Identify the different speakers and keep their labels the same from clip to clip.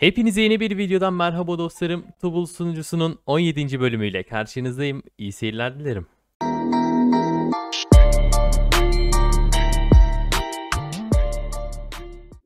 Speaker 1: Hepinize yeni bir videodan merhaba dostlarım. Tubul sunucusunun 17. bölümüyle karşınızdayım. İyi seyirler dilerim.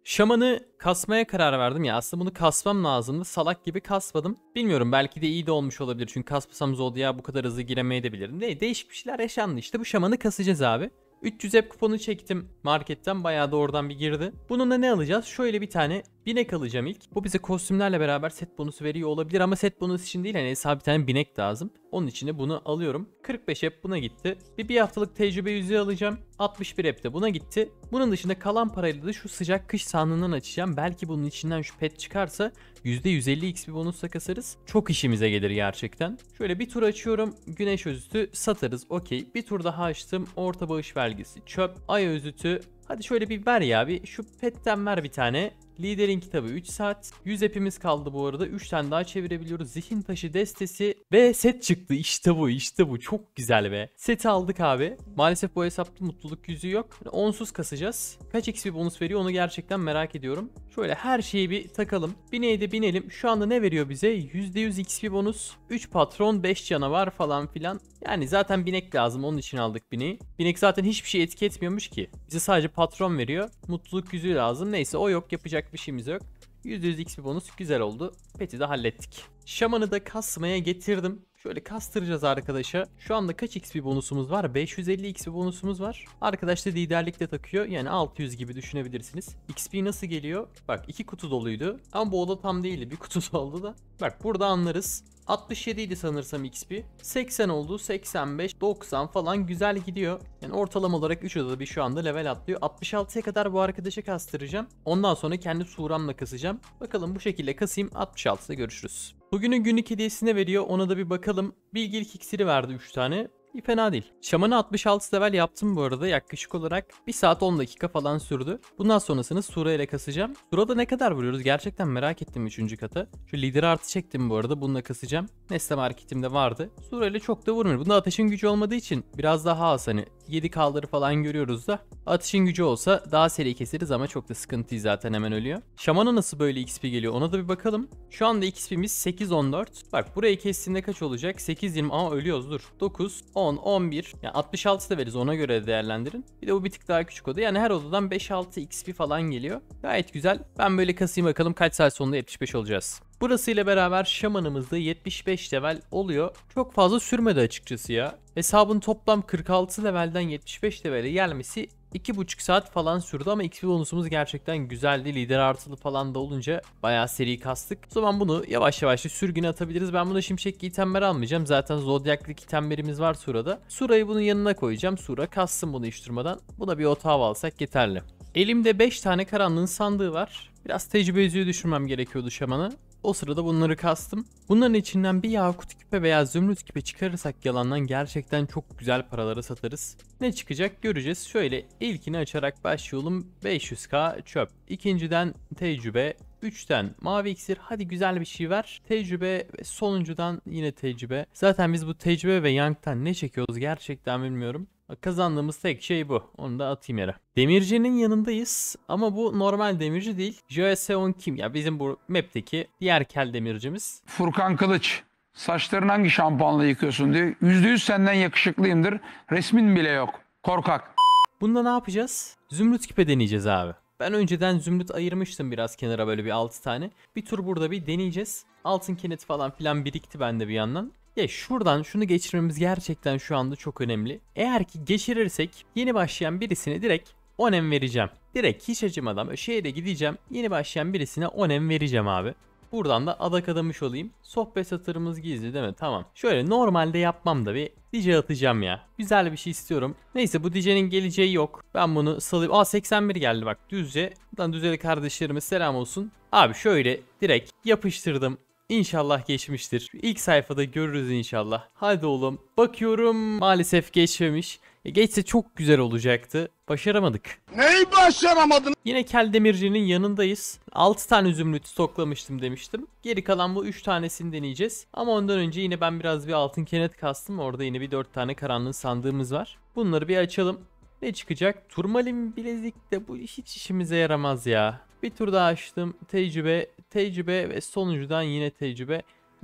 Speaker 1: Şamanı kasmaya karar verdim ya aslında bunu kasmam lazımdı salak gibi kasmadım. Bilmiyorum belki de iyi de olmuş olabilir çünkü kasmasam Zodya bu kadar hızlı giremeyebilirdim. De değişik bir şeyler yaşandı işte bu şamanı kasacağız abi. 300 app kuponu çektim marketten bayağı da oradan bir girdi. Bununla ne alacağız? Şöyle bir tane Binek alacağım ilk. Bu bize kostümlerle beraber set bonusu veriyor olabilir ama set bonus için değil. Hani hesabı binek lazım. Onun için de bunu alıyorum. 45 hep buna gitti. Bir, bir haftalık tecrübe yüzüğü alacağım. 61 hep de buna gitti. Bunun dışında kalan parayla da şu sıcak kış sahnından açacağım. Belki bunun içinden şu pet çıkarsa %150 x bir bonusla kasarız. Çok işimize gelir gerçekten. Şöyle bir tur açıyorum. Güneş özütü satarız. Okey. Bir tur daha açtım. Orta bağış vergisi çöp. Ay özütü Hadi şöyle bir ver ya bir şu petten ver bir tane. Liderin kitabı 3 saat. 100 epimiz kaldı bu arada. 3 tane daha çevirebiliyoruz. Zihin taşı destesi ve set çıktı. İşte bu işte bu. Çok güzel be. Seti aldık abi. Maalesef bu hesapta mutluluk yüzü yok. onsuz kasacağız. Kaç XP bonus veriyor onu gerçekten merak ediyorum. Şöyle her şeyi bir takalım. bineyi de binelim. Şu anda ne veriyor bize? %100 XP bonus. 3 patron 5 canavar falan filan. Yani zaten binek lazım onun için aldık bineği. Binek zaten hiçbir şey etki etmiyormuş ki. Bize sadece patron veriyor. Mutluluk yüzü lazım. Neyse o yok yapacak yapacak bir şeyimiz yok. %100 XP bonus güzel oldu. Pet'i de hallettik. Şamanı da kasmaya getirdim. Şöyle kastıracağız arkadaşa. Şu anda kaç XP bonusumuz var? 550 XP bonusumuz var. Arkadaş da liderlikte takıyor. Yani 600 gibi düşünebilirsiniz. XP nasıl geliyor? Bak iki kutu doluydu. Ama bu oda tam değildi. Bir kutu doldu da. Bak burada anlarız. 67 idi sanırsam XP. 80 oldu, 85, 90 falan güzel gidiyor. Yani ortalama olarak 3 odada bir şu anda level atlıyor. 66'ya kadar bu arkadaşa kastıracağım. Ondan sonra kendi suramla kasacağım. Bakalım bu şekilde kasayım. 66'da görüşürüz. Bugünün günlük hediyesine veriyor ona da bir bakalım. Bilgelik iksiri verdi 3 tane. İyi fena değil. Şamanı 66 level yaptım bu arada yaklaşık olarak 1 saat 10 dakika falan sürdü. Bundan sonrasını Sura ile kasacağım. Sura'da ne kadar vuruyoruz gerçekten merak ettim 3. kata. Şu lider artı çektim bu arada bununla kasacağım. Nesle marketimde vardı. Sura ile çok da vurmuyor. Bunda ateşin gücü olmadığı için biraz daha az hani 7K'ları falan görüyoruz da. Atışın gücü olsa daha seri keseriz ama çok da sıkıntı değil zaten hemen ölüyor. Şamana nasıl böyle XP geliyor ona da bir bakalım. Şu anda XP'miz 8-14. Bak burayı kestiğinde kaç olacak? 8-20 ama ölüyoruz dur. 9, 10, 11. Yani 66 da veririz ona göre değerlendirin. Bir de bu bir tık daha küçük oda. Yani her odadan 5-6 XP falan geliyor. Gayet güzel. Ben böyle kasayım bakalım kaç saat sonunda 75 olacağız. Burası ile beraber şamanımız da 75 level oluyor. Çok fazla sürmedi açıkçası ya. Hesabın toplam 46 levelden 75 levele gelmesi 2,5 saat falan sürdü ama XP bonusumuz gerçekten güzeldi. Lider artılı falan da olunca bayağı seri kastık. O zaman bunu yavaş yavaş sürgüne atabiliriz. Ben buna şimşek itemleri almayacağım. Zaten zodyaklık itemlerimiz var Sura'da. Sura'yı bunun yanına koyacağım. Sura kassın bunu hiç durmadan. Buna bir otav alsak yeterli. Elimde 5 tane karanlığın sandığı var. Biraz tecrübe yüzüğü düşürmem gerekiyordu şamanı. O sırada bunları kastım. Bunların içinden bir yakut küpe veya zümrüt küpe çıkarırsak yalandan gerçekten çok güzel paralara satarız. Ne çıkacak göreceğiz. Şöyle ilkini açarak başlayalım. 500k çöp. İkinciden tecrübe. Üçten mavi iksir hadi güzel bir şey ver. Tecrübe ve sonuncudan yine tecrübe. Zaten biz bu tecrübe ve yanktan ne çekiyoruz gerçekten bilmiyorum. Kazandığımız tek şey bu. Onu da atayım yere. Demircinin yanındayız ama bu normal demirci değil. JS10 kim? Ya bizim bu map'teki diğer kel demircimiz. Furkan Kılıç. Saçlarını hangi şampuanla yıkıyorsun diyor. %100 senden yakışıklıyımdır. Resmin bile yok. Korkak. Bunda ne yapacağız? Zümrüt küpe deneyeceğiz abi. Ben önceden zümrüt ayırmıştım biraz kenara böyle bir 6 tane. Bir tur burada bir deneyeceğiz. Altın kinet falan filan birikti bende bir yandan. Ya şuradan şunu geçirmemiz gerçekten şu anda çok önemli. Eğer ki geçirirsek yeni başlayan birisine direkt 10 vereceğim. Direkt hiç acımadan böyle gideceğim. Yeni başlayan birisine 10 vereceğim abi. Buradan da adak adamış olayım. Sohbet satırımız gizli değil mi? Tamam. Şöyle normalde yapmam da bir DJ atacağım ya. Güzel bir şey istiyorum. Neyse bu DJ'nin geleceği yok. Ben bunu salayım. Aa 81 geldi bak Düzce. Buradan Düzce'li kardeşlerime selam olsun. Abi şöyle direkt yapıştırdım İnşallah geçmiştir. İlk sayfada görürüz inşallah. Hadi oğlum. Bakıyorum maalesef geçmemiş. E, geçse çok güzel olacaktı. Başaramadık. Neyi başaramadın? Yine Kel Demirci'nin yanındayız. 6 tane zümrüt stoklamıştım demiştim. Geri kalan bu 3 tanesini deneyeceğiz. Ama ondan önce yine ben biraz bir altın kenet kastım. Orada yine bir 4 tane karanlığın sandığımız var. Bunları bir açalım. Ne çıkacak? Turmalin bilezik de bu hiç işimize yaramaz ya. Bir tur daha açtım. Tecrübe, tecrübe ve sonuncudan yine tecrübe.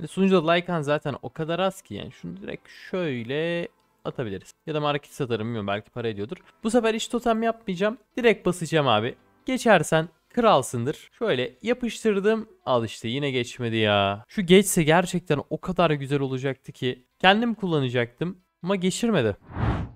Speaker 1: Sunucuda Lycan zaten o kadar az ki yani şunu direkt şöyle atabiliriz. Ya da market satarım bilmiyorum belki para ediyordur. Bu sefer hiç totem yapmayacağım. Direkt basacağım abi. Geçersen kralsındır. Şöyle yapıştırdım. Al işte yine geçmedi ya. Şu geçse gerçekten o kadar güzel olacaktı ki. Kendim kullanacaktım ama geçirmedi.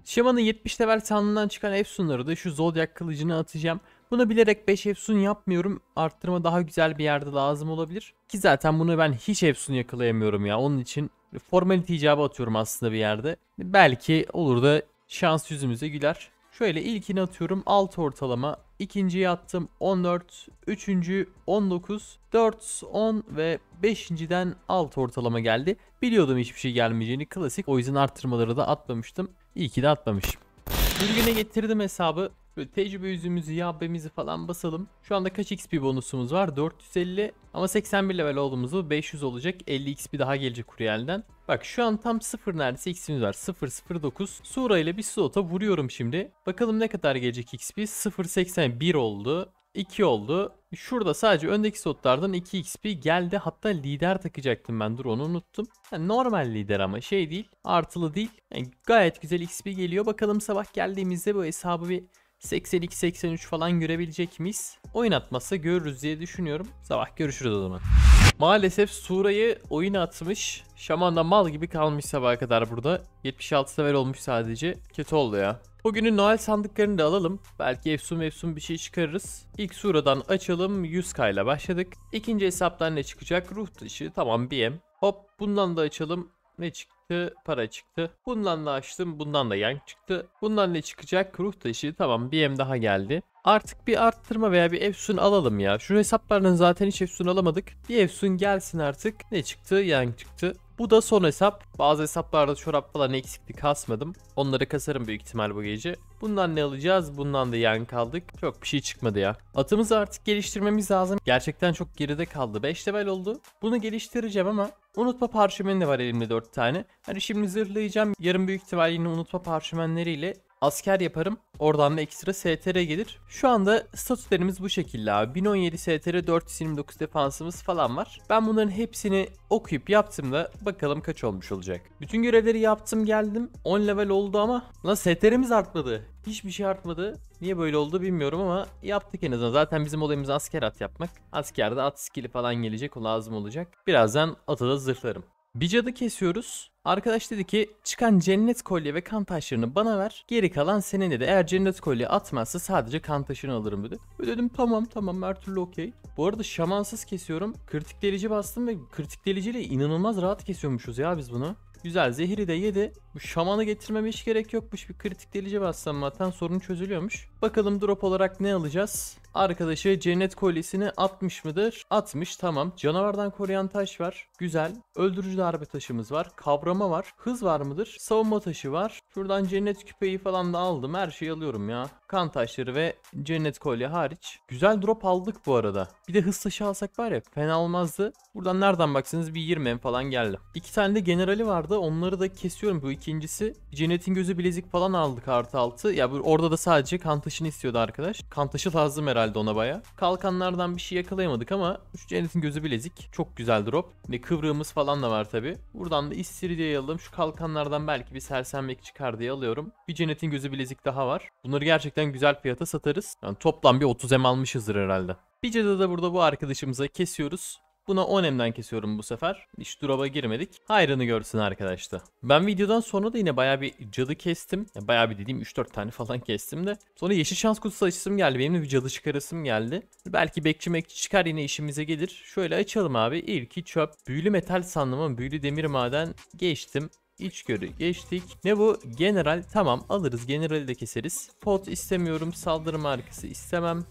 Speaker 1: Şaman'ın 70 level sandığından çıkan Efsun'ları da şu Zodiac kılıcını atacağım. Bunu bilerek 5 Efsun yapmıyorum. Arttırma daha güzel bir yerde lazım olabilir. Ki zaten bunu ben hiç Efsun yakalayamıyorum ya. Onun için formalite icabı atıyorum aslında bir yerde. Belki olur da şans yüzümüze güler. Şöyle ilkini atıyorum 6 ortalama. İkinciyi attım 14. Üçüncü 19. 4, 10 ve 5.den 6 ortalama geldi. Biliyordum hiçbir şey gelmeyeceğini klasik. O yüzden arttırmaları da atmamıştım. İyi ki de atmamışım. Bugüne getirdim hesabı. Böyle tecrübe yüzümüzü, yabbemizi falan basalım. Şu anda kaç XP bonusumuz var? 450 ama 81 level olduğumuzda 500 olacak. 50 XP daha gelecek Uriel'den. Bak şu an tam 0 neredeyse XP'miz var. 009. Sura ile bir slota vuruyorum şimdi. Bakalım ne kadar gelecek XP? 081 oldu. 2 oldu. Şurada sadece öndeki slotlardan 2 XP geldi. Hatta lider takacaktım ben. Dur onu unuttum. Yani normal lider ama şey değil. Artılı değil. Yani gayet güzel XP geliyor. Bakalım sabah geldiğimizde bu hesabı bir 82-83 falan görebilecek miyiz? Oynatması görürüz diye düşünüyorum. Sabah görüşürüz o zaman. Maalesef Sura'yı oyun atmış. Şaman mal gibi kalmış sabaha kadar burada. 76 sever olmuş sadece. Kötü oldu ya. Bugünün Noel sandıklarını da alalım. Belki efsun efsun bir şey çıkarırız. İlk suradan açalım 100k ile başladık. İkinci hesaptan ne çıkacak? Ruh dışı tamam BM. Hop bundan da açalım ne çıktı? Para çıktı. Bundan da açtım. Bundan da yank çıktı. Bundan ne çıkacak? Ruh taşı. Tamam bir em daha geldi. Artık bir arttırma veya bir Efsun alalım ya. Şu hesaplardan zaten hiç Efsun alamadık. Bir Efsun gelsin artık. Ne çıktı? Yank çıktı. Bu da son hesap. Bazı hesaplarda çorap falan eksikti kasmadım. Onları kasarım büyük ihtimal bu gece. Bundan ne alacağız? Bundan da yan kaldık. Çok bir şey çıkmadı ya. Atımızı artık geliştirmemiz lazım. Gerçekten çok geride kaldı. 5 level oldu. Bunu geliştireceğim ama Unutma parşömeni de var elimde 4 tane. Hani şimdi zırhlayacağım. Yarın büyük ihtimal yine unutma parşömenleriyle asker yaparım. Oradan da ekstra STR gelir. Şu anda statülerimiz bu şekilde abi. 1017 STR 429 defansımız falan var. Ben bunların hepsini okuyup yaptığımda bakalım kaç olmuş olacak. Bütün görevleri yaptım geldim. 10 level oldu ama lan STR'miz artmadı. Hiçbir şey artmadı. Niye böyle oldu bilmiyorum ama yaptık en azından. Zaten bizim olayımız asker at yapmak. Askerde at skilli falan gelecek o lazım olacak. Birazdan atı da zırhlarım. Bir cadı kesiyoruz. Arkadaş dedi ki çıkan cennet kolye ve kan taşlarını bana ver. Geri kalan senin dedi. Eğer cennet kolye atmazsa sadece kan taşını alırım dedi. Ve dedim tamam tamam her türlü okey. Bu arada şamansız kesiyorum. Kritik delici bastım ve kritik deliciyle inanılmaz rahat kesiyormuşuz ya biz bunu. Güzel zehiri de yedi. Bu şamanı getirmeme hiç gerek yokmuş. Bir kritik delice bassam zaten sorun çözülüyormuş. Bakalım drop olarak ne alacağız? Arkadaşı cennet kolyesini atmış mıdır? Atmış tamam. Canavardan koruyan taş var. Güzel. Öldürücü darbe taşımız var. Kavrama var. Hız var mıdır? Savunma taşı var. Şuradan cennet küpeyi falan da aldım. Her şeyi alıyorum ya. Kan taşları ve cennet kolye hariç. Güzel drop aldık bu arada. Bir de hız taşı alsak var ya fena olmazdı. Buradan nereden baksanız bir 20 falan geldi. İki tane de generali vardı. Onları da kesiyorum. Bu iki İkincisi Cennetin Gözü bilezik falan aldık artı altı. Ya bu orada da sadece kan taşını istiyordu arkadaş. Kan taşı lazım herhalde ona baya. Kalkanlardan bir şey yakalayamadık ama şu Cennetin Gözü bilezik çok güzel drop. Ne kıvrığımız falan da var tabi. Buradan da istiridyeyi alalım. Şu kalkanlardan belki bir sersemlik çıkar diye alıyorum. Bir Cennetin Gözü bilezik daha var. Bunları gerçekten güzel fiyata satarız. Yani toplam bir 30 em almışızdır herhalde. Bir cadı da burada bu arkadaşımıza kesiyoruz. Buna 10 emden kesiyorum bu sefer. Hiç drop'a girmedik. Hayrını görsün arkadaşlar. Ben videodan sonra da yine baya bir cadı kestim. Yani baya bir dediğim 3-4 tane falan kestim de. Sonra yeşil şans kutusu açısım geldi. Benim de bir cadı çıkarasım geldi. Belki bekçi mekçi çıkar yine işimize gelir. Şöyle açalım abi. İlki çöp. Büyülü metal sandım ama büyülü demir maden geçtim. İçgörü geçtik. Ne bu? General. Tamam alırız. Generali de keseriz. Pot istemiyorum. Saldırı markası istemem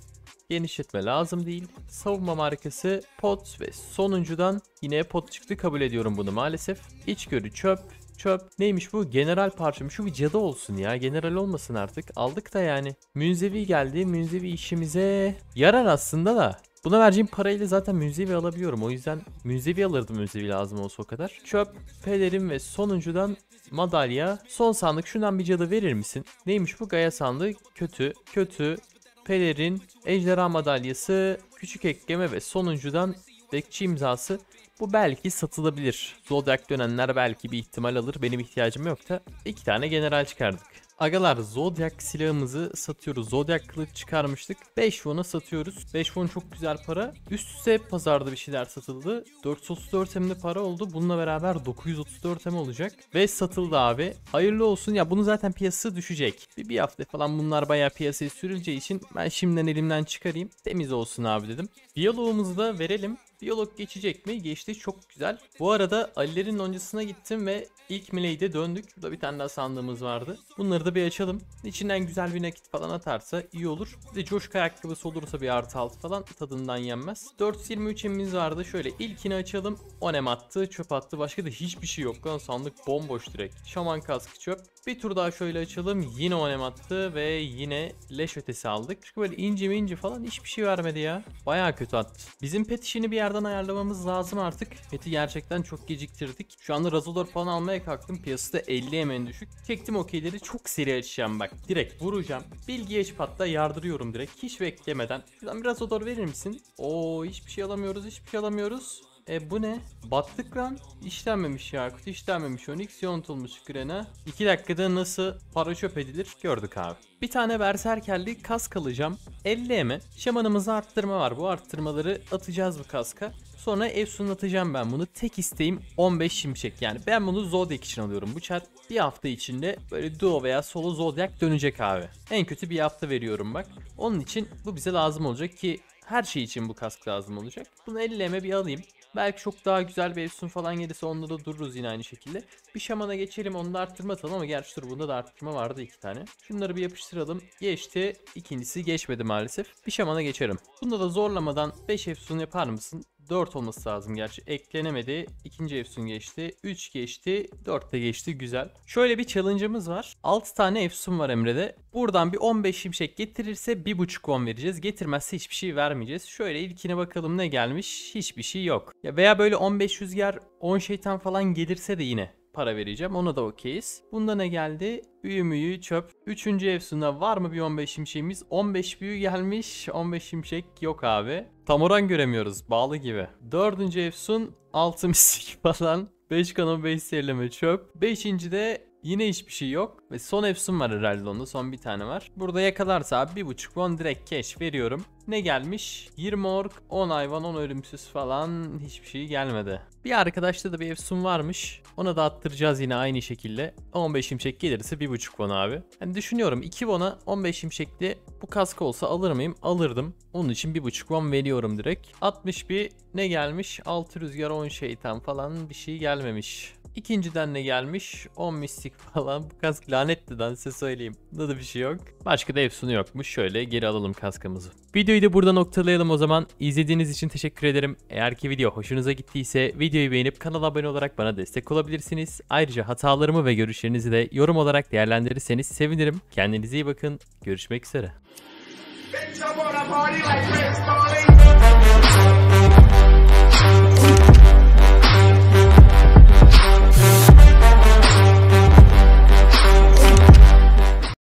Speaker 1: genişletme lazım değil. Savunma markası pot ve sonuncudan yine pot çıktı kabul ediyorum bunu maalesef. İçgörü çöp çöp. Neymiş bu? General parçam. Şu bir cadı olsun ya. General olmasın artık. Aldık da yani. Münzevi geldi. Münzevi işimize yarar aslında da. Buna vereceğim parayla zaten münzevi alabiliyorum. O yüzden münzevi alırdım münzevi lazım olsa o kadar. Çöp, pelerin ve sonuncudan madalya. Son sandık şundan bir cadı verir misin? Neymiş bu? Gaya sandığı kötü, kötü, Peler'in ejderha madalyası, küçük ekleme ve sonuncudan bekçi imzası. Bu belki satılabilir. Zodiac dönenler belki bir ihtimal alır. Benim ihtiyacım yok da iki tane general çıkardık. Agalar Zodiac silahımızı satıyoruz. Zodiac kılıç çıkarmıştık. 5 won'a satıyoruz. 5 won çok güzel para. Üstse pazarda bir şeyler satıldı. 434 emde para oldu. Bununla beraber 934 em olacak. Ve satıldı abi. Hayırlı olsun. Ya bunu zaten piyasası düşecek. Bir, bir hafta falan bunlar bayağı piyasaya sürüleceği için ben şimdiden elimden çıkarayım. Temiz olsun abi dedim. Diyalogumuzu da verelim. Diyalog geçecek mi? Geçti çok güzel. Bu arada Ali'lerin oncasına gittim ve ilk Milei'de döndük. Burada bir tane daha sandığımız vardı. Bunları da bir açalım. İçinden güzel bir nakit falan atarsa iyi olur. Bir de coşka ayakkabısı olursa bir artı altı falan tadından yenmez. 423 emimiz vardı. Şöyle ilkini açalım. Onem attı, çöp attı. Başka da hiçbir şey yok lan. Sandık bomboş direkt. Şaman kaskı çöp. Bir tur daha şöyle açalım. Yine onem attı ve yine leş ötesi aldık. Çünkü böyle ince mi ince falan hiçbir şey vermedi ya. Baya kötü attı. Bizim pet işini bir yerden ayarlamamız lazım artık. Peti gerçekten çok geciktirdik. Şu anda Razodor falan almaya kalktım. Piyasada 50 hemen düşük. Çektim okeyleri çok seri açacağım bak. Direkt vuracağım. Bilgi eş patla yardırıyorum direkt. Hiç beklemeden. Şuradan biraz odor verir misin? Oo hiçbir şey alamıyoruz hiçbir şey alamıyoruz. E bu ne? Battık lan. İşlenmemiş yakut, işlenmemiş onyx, yontulmuş grena. 2 dakikada nasıl para çöp edilir gördük abi. Bir tane berserkerli kask alacağım. 50 mi? Şamanımızda arttırma var. Bu arttırmaları atacağız bu kaska. Sonra Efsun atacağım ben bunu. Tek isteğim 15 şimşek. Yani ben bunu Zodiac için alıyorum. Bu chat bir hafta içinde böyle duo veya solo Zodiac dönecek abi. En kötü bir hafta veriyorum bak. Onun için bu bize lazım olacak ki her şey için bu kask lazım olacak. Bunu 50 bir alayım. Belki çok daha güzel bir Efsun falan gelirse onda da dururuz yine aynı şekilde. Bir şamana geçelim onu da arttırma ama gerçi dur bunda da arttırma vardı iki tane. Şunları bir yapıştıralım. Geçti. İkincisi geçmedi maalesef. Bir şamana geçerim. Bunda da zorlamadan 5 Efsun yapar mısın? 4 olması lazım gerçi. Eklenemedi. İkinci Efsun geçti. 3 geçti. 4 de geçti. Güzel. Şöyle bir challenge'ımız var. 6 tane Efsun var Emre'de. Buradan bir 15 şimşek getirirse 1.5 won vereceğiz. Getirmezse hiçbir şey vermeyeceğiz. Şöyle ilkine bakalım ne gelmiş. Hiçbir şey yok. Ya veya böyle 15 rüzgar 10 şeytan falan gelirse de yine para vereceğim. Ona da okeyiz. Bunda ne geldi? Büyü müyü çöp. Üçüncü efsuna var mı bir 15 şimşeğimiz? 15 büyü gelmiş. 15 şimşek yok abi. Tam oran göremiyoruz. Bağlı gibi. Dördüncü efsun. Altı mislik falan. 5 kanon 5 serileme çöp. Beşinci de Yine hiçbir şey yok. Ve son efsun var herhalde onda. Son bir tane var. Burada yakalarsa abi 1.5 won direkt cash veriyorum. Ne gelmiş? 20 ork, 10 hayvan, 10 ölümsüz falan hiçbir şey gelmedi. Bir arkadaşta da bir Efsun varmış. Ona da attıracağız yine aynı şekilde. 15 imşek gelirse 1.5 won abi. Yani düşünüyorum 2 won'a 15 şimşekli bu kask olsa alır mıyım? Alırdım. Onun için 1.5 won veriyorum direkt. 60 bir ne gelmiş? 6 rüzgar 10 şeytan falan bir şey gelmemiş. İkinciden ne gelmiş? 10 mistik falan. Bu kask lanetti lan size söyleyeyim. Bunda da bir şey yok. Başka da Efsun'u yokmuş. Şöyle geri alalım kaskımızı. Videoyu da burada noktalayalım o zaman. İzlediğiniz için teşekkür ederim. Eğer ki video hoşunuza gittiyse video videoyu beğenip kanala abone olarak bana destek olabilirsiniz. Ayrıca hatalarımı ve görüşlerinizi de yorum olarak değerlendirirseniz sevinirim. Kendinize iyi bakın. Görüşmek üzere.